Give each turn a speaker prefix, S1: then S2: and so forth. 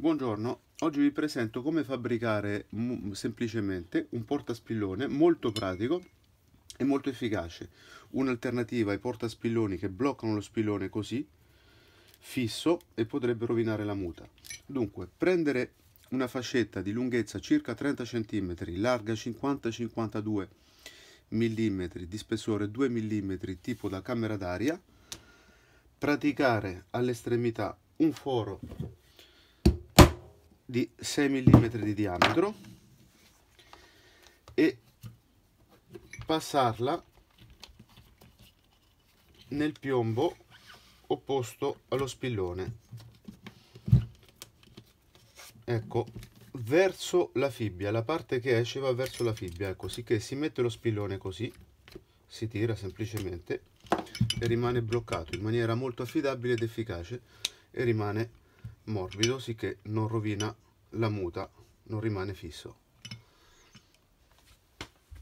S1: Buongiorno, oggi vi presento come fabbricare semplicemente un portaspillone molto pratico e molto efficace. Un'alternativa ai portaspilloni che bloccano lo spillone così, fisso, e potrebbe rovinare la muta. Dunque, prendere una fascetta di lunghezza circa 30 cm, larga 50-52 mm, di spessore 2 mm, tipo da camera d'aria, praticare all'estremità un foro di 6 mm di diametro e passarla nel piombo opposto allo spillone ecco verso la fibbia la parte che esce va verso la fibbia ecco sì che si mette lo spillone così si tira semplicemente e rimane bloccato in maniera molto affidabile ed efficace e rimane morbido sì che non rovina la muta non rimane fisso